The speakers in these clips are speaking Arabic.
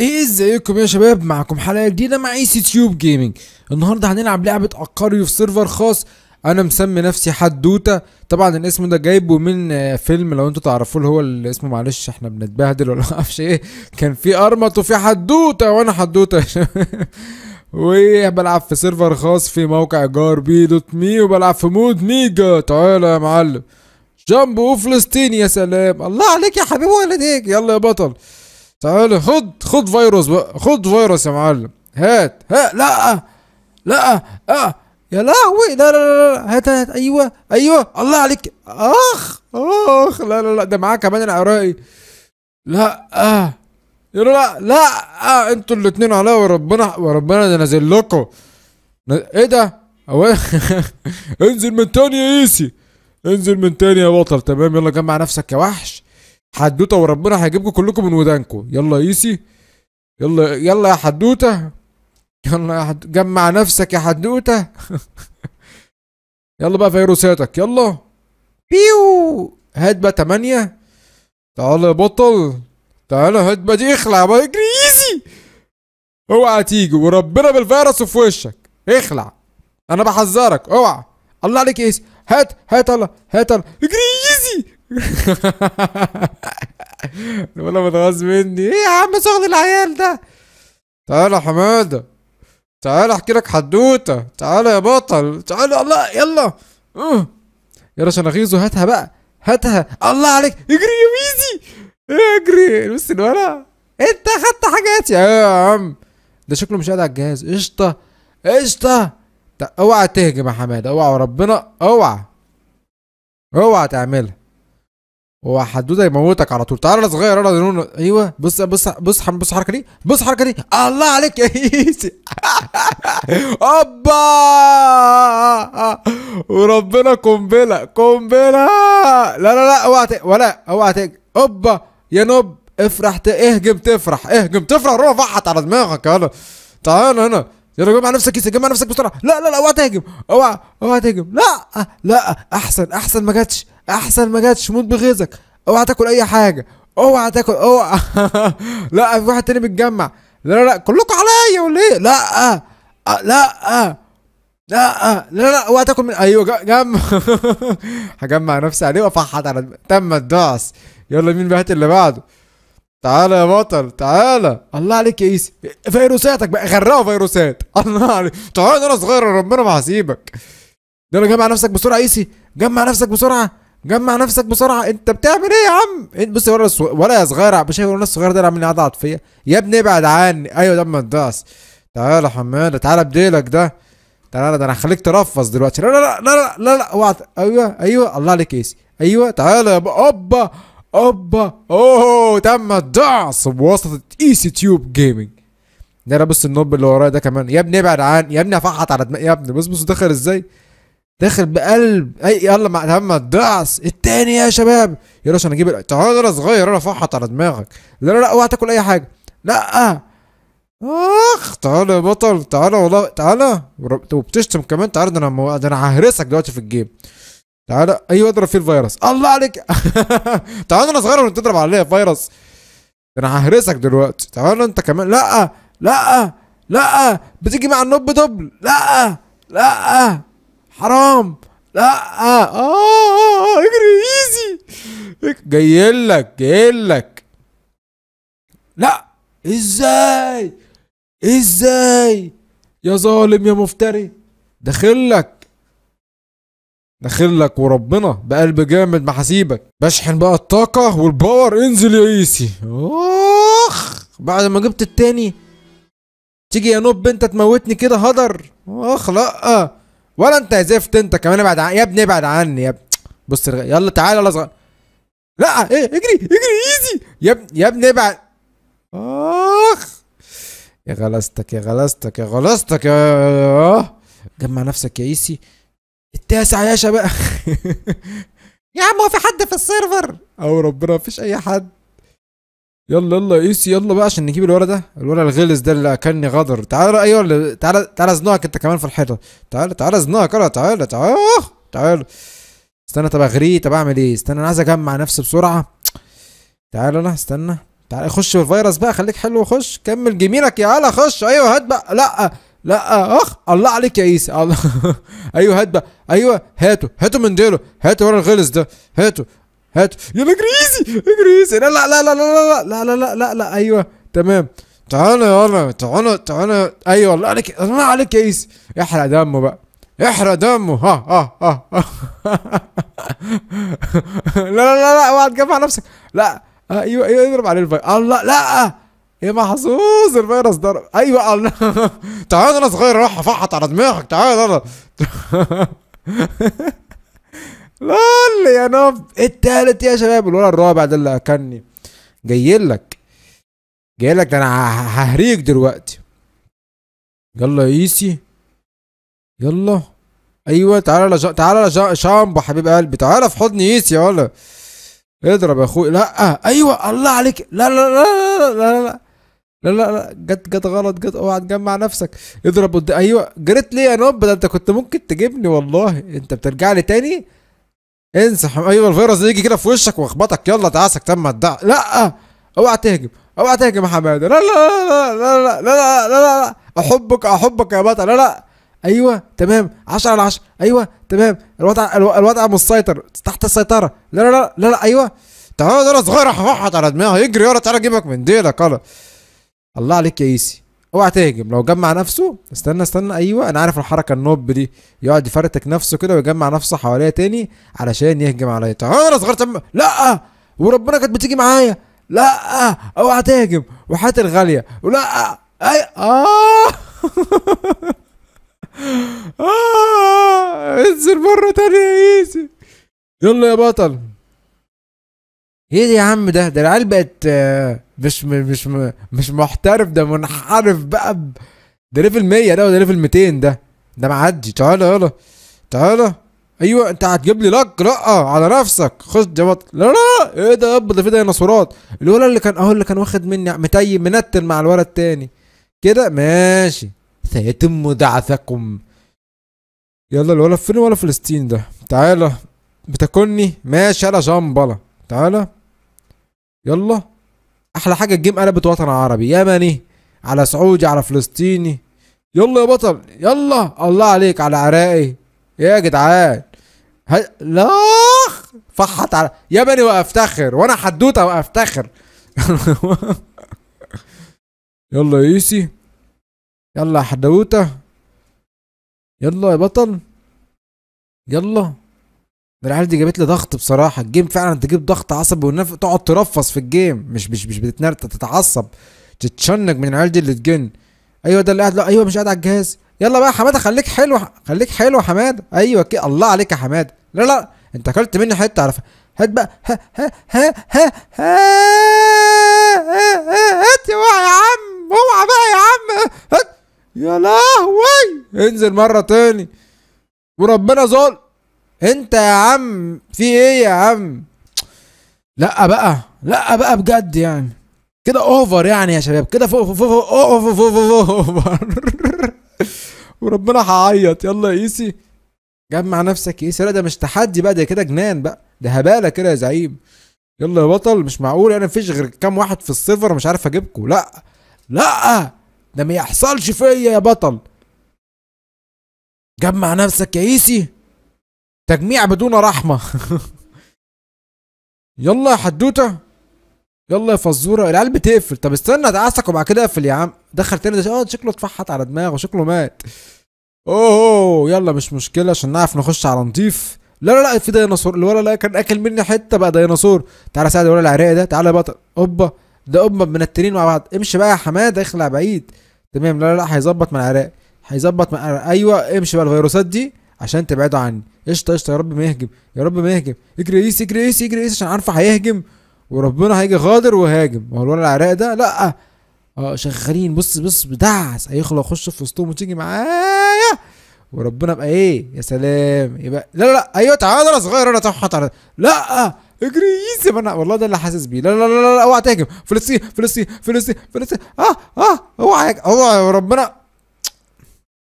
ايه ازيكم يا شباب معكم حلقه جديده مع اي سي تيوب جيمنج النهارده هنلعب لعبه عقاري في سيرفر خاص انا مسمي نفسي حدوته طبعا الاسم ده جايبه من آه، فيلم لو انتوا تعرفوه اللي هو اسمه معلش احنا بنتبهدل ولا معرفش ايه كان في ارمط وفي حدوته وانا حدوته وبلعب في سيرفر خاص في موقع جار بي دوت مي وبلعب في مود ميجا تعالى يا معلم جامبو فلسطين يا سلام الله عليك يا حبيب والديك يلا يا بطل تعال خد خد فيروس بقى خد فيروس يا معلم هات ها لا لا اه يا لهوي لا لا لا هات هات ايوه ايوه الله عليك اخ اخ لا لا لا ده معاه كمان العراقي لا آه. لا لا لا آه. انتوا الاثنين عليا وربنا وربنا ده نازل لكم ايه ده هو انزل من تاني يا ايسي انزل من تاني يا بطل تمام يلا جمع نفسك يا وحش حدوته وربنا هيجيبكم كلكم من ودانكم يلا يسي يلا يلا يا حدوته يلا يا حد... جمع نفسك يا حدوته يلا بقى فيروساتك يلا بيو هات بقى تمانية تعالى يا بطل تعالى هات بقى دي اخلع بقى اجري ايزي اوعى تيجي وربنا بالفيروس في وشك اخلع انا بحذرك اوعى الله عليك ايزي هات هات الله هات الله اجري ايزي الولد متغاظ مني ايه يا عم شغل العيال ده تعالى يا حماده تعالى احكي لك حدوته تعالى يا بطل تعالى الله يلا اه يا رشا نغيزه هاتها بقى هاتها الله عليك اجري يا ميزي اجري بص الولد انت خدت حاجاتي ايه يا عم ده شكله مش قاعد على الجهاز قشطه قشطه اوعى تهجم يا حماده اوعى وربنا اوعى اوعى تعملها هو حدوده يموتك على طول تعالى انا صغير انا نونو ايوه بص بص بص بص الحركه دي بص الحركه دي الله عليك يا ايسي اوبا وربنا قنبله قنبله لا لا لا اوعى ولا اوعى اوبا يا نوب افرح اهجم تفرح اهجم تفرح روح فحت على دماغك يلا تعالى هنا يلا جمع نفسك يا جمع نفسك بسرعه لا لا لا اوعى تهجم اوعى اوعى تهجم لا لا احسن احسن ما جاتش احسن ما جاتش موت بغيظك اوعى تاكل اي حاجه اوعى تاكل اوعى لا في واحد تاني بيتجمع لا لا لا كلكم عليا ولا ايه لا آه، آه، لا آه، لا لا لا لا اوعى تاكل من ايوه جمع هجمع نفسي عليه وافحط على تم الدعس يلا مين بقى اللي بعده تعالى يا بطل تعالى الله عليك يا ايسي فيروساتك بقى غرقوا فيروسات الله عليك تعالى انا صغير ربنا ما هسيبك يلا جمع نفسك بسرعه ايسي جمع نفسك بسرعه جمع نفسك بسرعه انت بتعمل ايه يا عم إيه، بص يا ولا يا صغير عم شايف الناس الصغيره ده عامل قاعده عاطفيه يا ابني ابعد عني ايوه ده ما تعالى يا حماده تعالى بديلك ده تعالى ده انا هخليك ترفص دلوقتي لا لا لا لا لا لا اوعى ايوه ايوه الله عليك أيوة، يا ايوه تعالى يا اوبا اوبا اوه تم الدعس بواسطه ايسي تيوب جيمنج ده انا بص النوب اللي ورايا ده كمان يا ابني ابعد عني يا ابني افحط على دماغي يا ابني بص بص دخل ازاي داخل بقلب اي يلا مع الدعس التاني يا شباب يا باشا انا اجيب تعال انا صغير انا فحط على دماغك لا لا لا اوعى تاكل اي حاجه لا اخ تعالى يا بطل تعالى والله تعالى وبتشتم كمان تعالى ده انا مو... ده انا ههرسك دلوقتي في الجيم تعالى ايوه اضرب فيه الفيروس الله عليك تعالى انا صغير وانت تضرب عليا فيروس انا ههرسك دلوقتي تعالى انت كمان لا لا لا بتيجي مع النوب دبل لا لا حرام لا اه اه, آه، اجري ايزي لك جاي لك لا ازاي ازاي يا ظالم يا مفتري داخل لك داخل لك وربنا بقلب جامد محاسيبك بشحن بقى الطاقة والباور انزل يا ايسي اخ بعد ما جبت التاني تيجي يا نوب انت تموتني كده هدر اخ لا ولا انت زفت انت كمان ابعد عن... يا ابني ابعد عني يا ابني بص رغ... يلا تعالى يلا صغير لا ايه اجري اجري ايزي يا ابني يا ابني ابعد اخ يا غلستك يا غلستك يا غلستك يا آه. جمع نفسك يا ايسي التاسع يا شباب يا عم هو في حد في السيرفر او ربنا مفيش اي حد يلا يلا قيس يلا بقى عشان نجيب الورق ده الورق الغلس ده اللي اكلني غدر تعال ايوه تعال تعال, ازنقك انت كمان في الحيطه تعال تعال ازنقك تعال تعال تعال تعال استنى طب اغري طب اعمل ايه استنى انا عايز اجمع نفسي بسرعه تعال انا استنى تعال خش في الفيروس بقى خليك حلو وخش كمل جميلك يا هلا خش ايوه هات بقى لا لا اخ الله عليك يا عيسى الله ايوه هات بقى ايوه هاته هاته من ديله هاته ورا الغلس ده هاته هات يلا جريزي جريزي لا لا لا لا لا لا لا لا لا لا ايوه تمام تعالى يا يلا تعالى تعالى ايوه الله عليك الله عليك يا ايس احرق دمه بقى احرق دمه ها ها ها, ها. لا لا لا لا اوعى تجمع نفسك لا ايوه ايوه اضرب عليه الفيروس الله لا يا محظوظ الفيروس ضرب ايوه الله تعال انا صغير راح افحط على دماغك تعال يلا لول يا نوب التالت يا شباب الولا الرابع ده اللي اكلني جاي لك جاي لك ده انا ههريك دلوقتي يلا يا ايسي يلا ايوه تعالى لجا... تعالى لجا... شامبو حبيب قلبي تعالى في حضن ايسي يا ولا اضرب يا اخوي لا آه، ايوه الله عليك لا لا لا لا لا لا لا لا لا جت جت غلط جت اوعى تجمع نفسك اضرب قدام ايوه جريت ليه يا نوب ده انت كنت ممكن تجيبني والله انت بترجع لي تاني انسى ايوه الفيروس يجي كده في وشك واخبطك يلا تعاسك تم الدع لا اوعى تهجم اوعى تهجم يا حماده لا لا لا لا لا لا لا لا لا احبك احبك يا بطل لا لا ايوه تمام 10 على 10 ايوه تمام الوضع الوضع مسيطر تحت السيطره لا لا لا لا, ايوه تعالى ده صغير حفحت على دماغها يجري يلا تعالى اجيبك من ديلك الله عليك يا ايسي اوعى تهجم لو جمع نفسه استنى استنى ايوه انا عارف الحركه النوب دي يقعد يفرتك نفسه كده ويجمع نفسه حواليا تاني علشان يهجم عليا انا صغير تم لا وربنا كانت بتيجي معايا لا اوعى تهجم وحياتي الغاليه ولا اي آه. اه انزل مره تانيه يا ايزي يلا يا بطل ايه يا عم ده ده العيال بقت آه، مش مش مش محترف ده منحرف بقى ب... ده ليفل 100 ده وده ليفل 200 ده ده معدي تعالى يلا تعالى ايوه انت هتجيب لي لك لا على نفسك خش يا بطل لا لا ايه ده يابا ده في ديناصورات الولد اللي كان اهو اللي كان واخد مني متي منتن مع الولد التاني كده ماشي سيتم دعثكم يلا الولد فين ولا فلسطين ده تعالى بتاكلني ماشي يلا جنبله تعالى يلا احلى حاجه الجيم قلبت وطن عربي يمني على سعودي على فلسطيني يلا يا بطل يلا الله عليك على عراقي يا جدعان ه... لا فحت على يمني وافتخر وانا حدوته وافتخر يلا يا يوسي يلا يا حدوته يلا يا بطل يلا ده العيال دي جابت لي ضغط بصراحه الجيم فعلا تجيب ضغط عصبي والنف تقعد ترفص في الجيم مش مش مش بتتنرت تتعصب تتشنج من العيال دي اللي تجن ايوه ده اللي قاعد لا ايوه مش قاعد على الجهاز يلا بقى حماده خليك حلو خليك حلو حماده ايوه كي الله عليك يا حماده لا لا انت اكلت مني حته على هات بقى ها ها ها ها ها هات يا عم اوعى بقى يا عم هات يا لهوي انزل مره تاني وربنا ظالم انت يا عم في ايه يا عم لا بقى لا بقى بجد يعني كده اوفر يعني يا شباب كده فوق فوق فوق فوق فوق فوق اوفر وربنا هعيط يلا يا قيسي جمع نفسك يا قيسي لا ده مش تحدي بقى ده كده جنان بقى ده هباله كده يا زعيم يلا يا بطل مش معقول انا يعني، مفيش غير كام واحد في السيرفر مش عارف اجيبكم لا لا ده ما يحصلش فيا يا بطل جمع نفسك يا قيسي تجميع بدون رحمه يلا يا حدوته يلا يا فزوره العيال بتقفل طب استنى ادعسك وبعد كده اقفل يا عم دخل تاني ده شكله آه، اتفحت على دماغه شكله مات اوه يلا مش مشكله عشان نعرف نخش على نضيف لا لا لا في ديناصور الولا لا كان اكل مني حته بقى ديناصور تعالى ساعد الولا العراقي ده تعالى يا بطل اوبا ده اوبا منترين مع بعض امشي بقى يا حماده اخلع بعيد تمام لا لا لا هيظبط مع العراقي هيظبط مع ايوه امشي بقى الفيروسات دي عشان تبعدوا عني قشطه قشطه يا رب ما يهجم يا رب ما يهجم اجري قيس اجري قيس اجري قيس عشان عارفه هيهجم وربنا هيجي غادر وهاجم هو الولد العراق ده لا اه شغالين بص بص بدعس هيخلق يخش في وسطهم وتيجي معايا وربنا بقى ايه يا سلام يبقى لا لا, لا. ايوه تعالى انا صغير انا تحت على لا اجري يا والله ده اللي حاسس بيه لا لا لا لا اوعى تهجم فلسطين فلسطين فلسطين فلسطين اه اه اوعى اوعى ربنا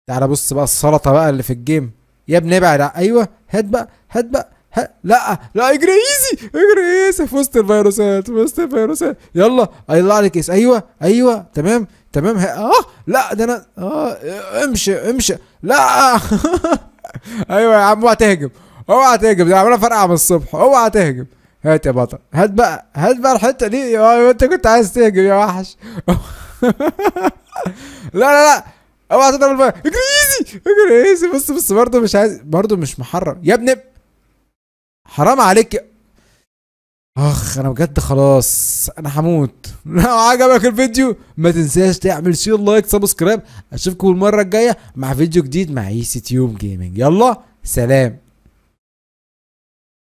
تعالى بص بقى السلطه بقى اللي في الجيم يا ابني ابعد ايوه هات بقى هات بقى ها لا لا اجري ايزي اجري ايزي في وسط الفيروسات في وسط الفيروسات يلا هيطلع لك كيس ايوه ايوه تمام تمام اه لا ده انا اه امشي امشي لا ايوه يا عم اوعى تهجم اوعى تهجم ده عمالة فرقع من الصبح اوعى تهجم هات يا بطل هات بقى هات بقى الحته دي آه، يا انت كنت عايز تهجم يا وحش لا لا لا اوعى تضرب الفيروس اجري ايزي فكره ايه بص بص برضه مش عايز برضه مش محرم يا ابني حرام عليك اخ انا بجد خلاص انا هموت لو عجبك الفيديو ما تنساش تعمل شير لايك سبسكرايب اشوفكم المره الجايه مع فيديو جديد مع اي سي تيوب جيمنج يلا سلام